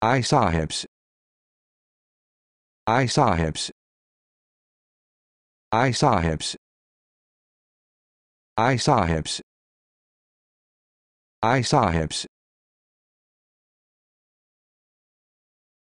I hips. I hips. I hips. I hips. I hips.